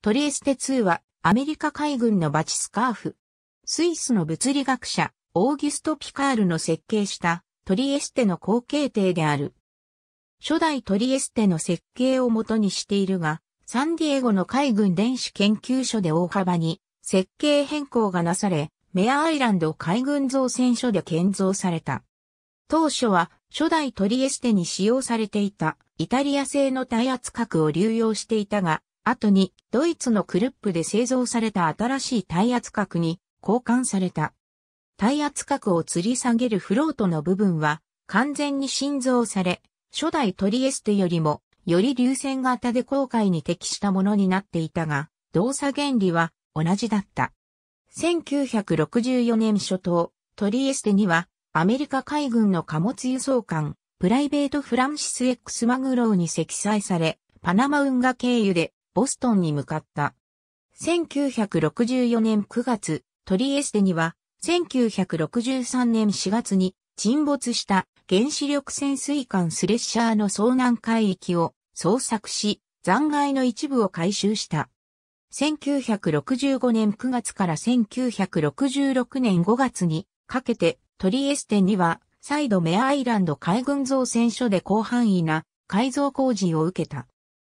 トリエステ2はアメリカ海軍のバチスカーフ。スイスの物理学者、オーギュスト・ピカールの設計したトリエステの後継艇である。初代トリエステの設計をもとにしているが、サンディエゴの海軍電子研究所で大幅に設計変更がなされ、メアアイランド海軍造船所で建造された。当初は初代トリエステに使用されていたイタリア製の耐圧核を流用していたが、後にドイツのクルップで製造された新しい耐圧角に交換された。耐圧角を吊り下げるフロートの部分は完全に新造され、初代トリエステよりもより流線型で航海に適したものになっていたが、動作原理は同じだった。1964年初頭、トリエステにはアメリカ海軍の貨物輸送艦、プライベート・フランシス・ X・ マグローに積載され、パナマ運河経由でボストンに向かった。1964年9月、トリエステには、1963年4月に沈没した原子力潜水艦スレッシャーの遭難海域を捜索し、残骸の一部を回収した。1965年9月から1966年5月にかけてトリエステには再度メアイランド海軍造船所で広範囲な改造工事を受けた。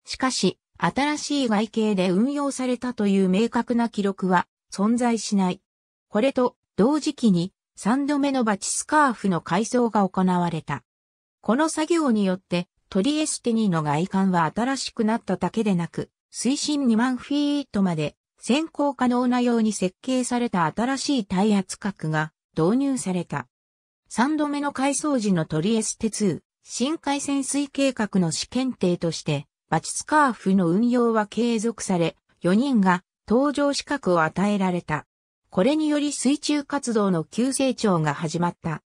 しかし、新しい外形で運用されたという明確な記録は存在しない。これと同時期に3度目のバチスカーフの改装が行われた。この作業によってトリエステニの外観は新しくなっただけでなく、水深2万フィートまで先行可能なように設計された新しい耐圧角が導入された。3度目の改装時のトリエステ2、新海潜水計画の試験艇としてバチスカーフの運用は継続され、4人が搭乗資格を与えられた。これにより水中活動の急成長が始まった。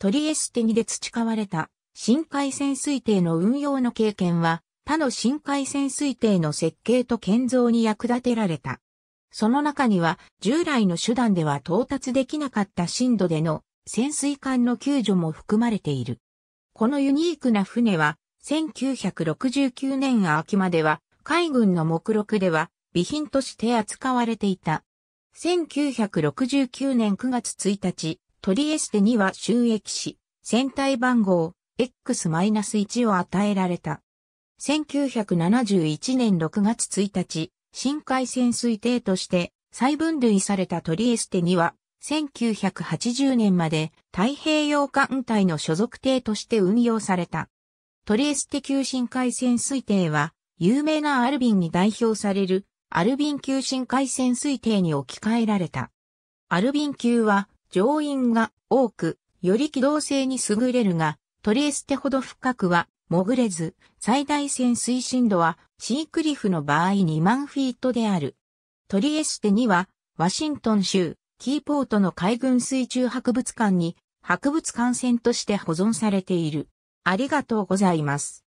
トリエステにで培われた深海潜水艇の運用の経験は他の深海潜水艇の設計と建造に役立てられた。その中には従来の手段では到達できなかった深度での潜水艦の救助も含まれている。このユニークな船は1969年秋までは海軍の目録では備品として扱われていた。1969年9月1日、トリエステには収益し、船体番号 X-1 を与えられた。1971年6月1日、深海潜水艇として再分類されたトリエステには、1980年まで太平洋艦隊の所属艇として運用された。トリエステ急進海潜水艇は、有名なアルビンに代表される、アルビン急進海潜水艇に置き換えられた。アルビン級は、乗員が多く、より機動性に優れるが、トリエステほど深くは、潜れず、最大潜水深度は、シークリフの場合2万フィートである。トリエステには、ワシントン州、キーポートの海軍水中博物館に、博物館船として保存されている。ありがとうございます。